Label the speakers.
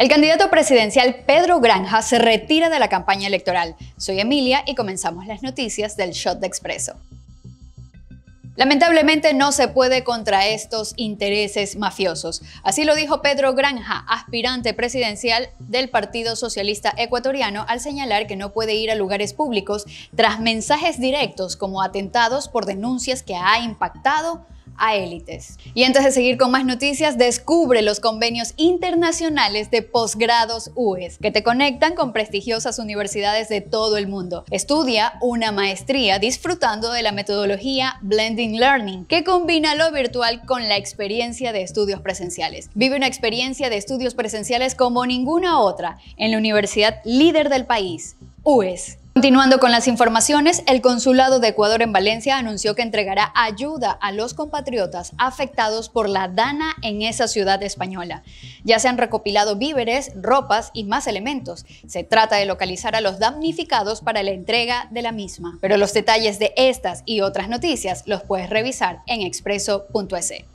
Speaker 1: El candidato presidencial Pedro Granja se retira de la campaña electoral. Soy Emilia y comenzamos las noticias del Shot de Expreso. Lamentablemente no se puede contra estos intereses mafiosos. Así lo dijo Pedro Granja, aspirante presidencial del Partido Socialista Ecuatoriano, al señalar que no puede ir a lugares públicos tras mensajes directos como atentados por denuncias que ha impactado a élites. Y antes de seguir con más noticias, descubre los convenios internacionales de posgrados UES, que te conectan con prestigiosas universidades de todo el mundo. Estudia una maestría disfrutando de la metodología Blending Learning, que combina lo virtual con la experiencia de estudios presenciales. Vive una experiencia de estudios presenciales como ninguna otra en la universidad líder del país, UES. Continuando con las informaciones, el Consulado de Ecuador en Valencia anunció que entregará ayuda a los compatriotas afectados por la dana en esa ciudad española. Ya se han recopilado víveres, ropas y más elementos. Se trata de localizar a los damnificados para la entrega de la misma. Pero los detalles de estas y otras noticias los puedes revisar en expreso.es.